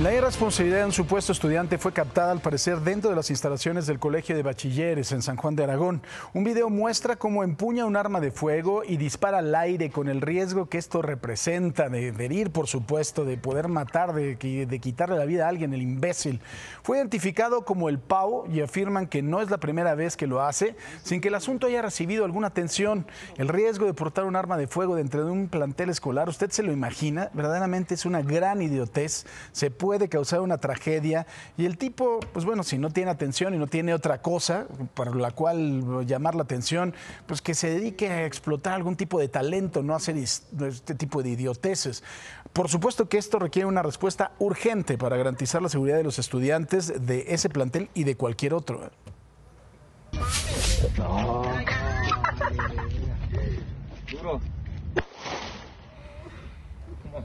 La irresponsabilidad de un supuesto estudiante fue captada al parecer dentro de las instalaciones del Colegio de Bachilleres en San Juan de Aragón. Un video muestra cómo empuña un arma de fuego y dispara al aire con el riesgo que esto representa de, herir, por supuesto, de poder matar, de, quitarle la vida a alguien, el imbécil. Fue identificado como el Pau y afirman que no es la primera vez que lo hace sin que el asunto haya recibido alguna atención. El riesgo de portar un arma de fuego dentro de un plantel escolar, usted se lo imagina, verdaderamente es una gran idiotez. Se puede causar una tragedia y el tipo, pues bueno, si no tiene atención y no tiene otra cosa para la cual llamar la atención, pues que se dedique a explotar algún tipo de talento, no hacer este tipo de idioteces. Por supuesto que esto requiere una respuesta urgente para garantizar la seguridad de los estudiantes de ese plantel y de cualquier otro.